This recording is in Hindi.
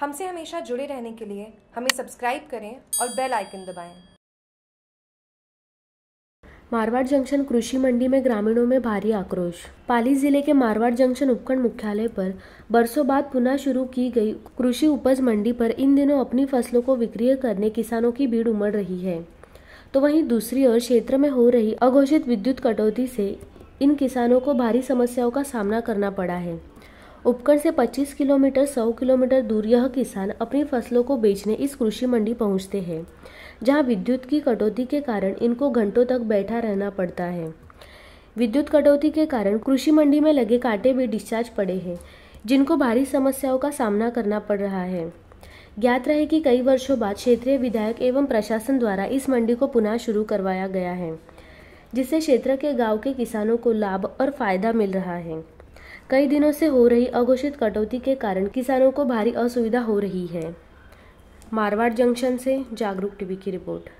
हमसे हमेशा जुड़े रहने के लिए हमें सब्सक्राइब करें और बेल आइकन दबाएं। मारवाड़ जंक्शन कृषि मंडी में ग्रामीणों में भारी आक्रोश पाली जिले के मारवाड़ जंक्शन उपखंड मुख्यालय पर बरसों बाद पुनः शुरू की गई कृषि उपज मंडी पर इन दिनों अपनी फसलों को विक्रय करने किसानों की भीड़ उमड़ रही है तो वहीं दूसरी ओर क्षेत्र में हो रही अघोषित विद्युत कटौती से इन किसानों को भारी समस्याओं का सामना करना पड़ा है उपकर से 25 किलोमीटर 100 किलोमीटर दूर यह किसान अपनी फसलों को बेचने इस कृषि मंडी पहुंचते हैं जहां विद्युत की कटौती के कारण इनको घंटों तक बैठा रहना पड़ता है विद्युत कटौती के कारण कृषि मंडी में लगे कांटे भी डिस्चार्ज पड़े हैं जिनको भारी समस्याओं का सामना करना पड़ रहा है ज्ञात रहे कि कई वर्षों बाद क्षेत्रीय विधायक एवं प्रशासन द्वारा इस मंडी को पुनः शुरू करवाया गया है जिससे क्षेत्र के गांव के किसानों को लाभ और फायदा मिल रहा है कई दिनों से हो रही अघोषित कटौती के कारण किसानों को भारी असुविधा हो रही है मारवाड़ जंक्शन से जागरूक टीवी की रिपोर्ट